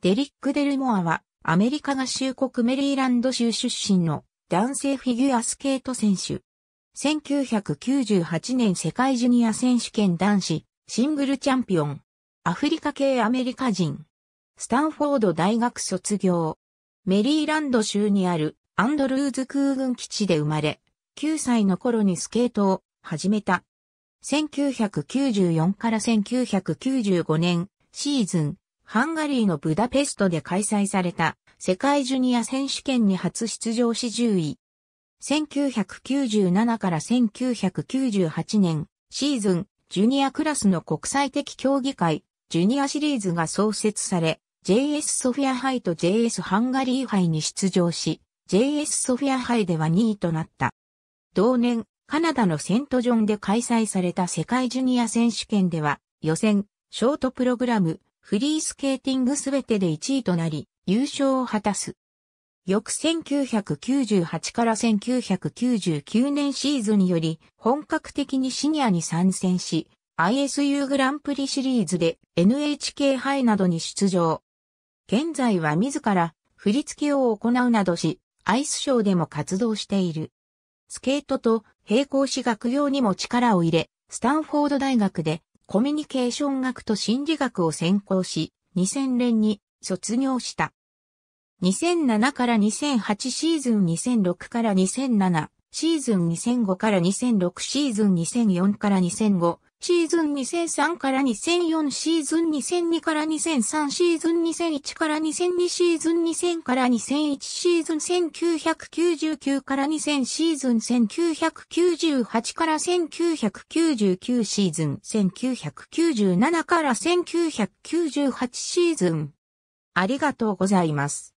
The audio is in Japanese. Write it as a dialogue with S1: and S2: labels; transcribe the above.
S1: デリック・デルモアは、アメリカ合衆国メリーランド州出身の男性フィギュアスケート選手。1998年世界ジュニア選手権男子シングルチャンピオン。アフリカ系アメリカ人。スタンフォード大学卒業。メリーランド州にあるアンドルーズ空軍基地で生まれ、9歳の頃にスケートを始めた。1994から1995年シーズンハンガリーのブダペストで開催された世界ジュニア選手権に初出場し10位。1997から1998年シーズンジュニアクラスの国際的競技会ジュニアシリーズが創設され JS ソフィア杯と JS ハンガリー杯に出場し JS ソフィア杯では2位となった。同年カナダのセントジョンで開催された世界ジュニア選手権では予選、ショートプログラム、フリースケーティングすべてで1位となり、優勝を果たす。翌1998から1999年シーズンにより、本格的にシニアに参戦し、ISU グランプリシリーズで NHK 杯などに出場。現在は自ら振り付けを行うなどし、アイスショーでも活動している。スケートと並行し学業にも力を入れ、スタンフォード大学でコミュニケーション学と心理学を専攻し、2000年に卒業した。2007から2008シーズン2006から2007シーズン2005から2006シーズン2004から2005シーズン2003から2004シーズン2002から2003シーズン2001から2002シーズン2000から2001シーズン1999から2000シーズン1998から1999シーズン1997から1998シーズン。ありがとうございます。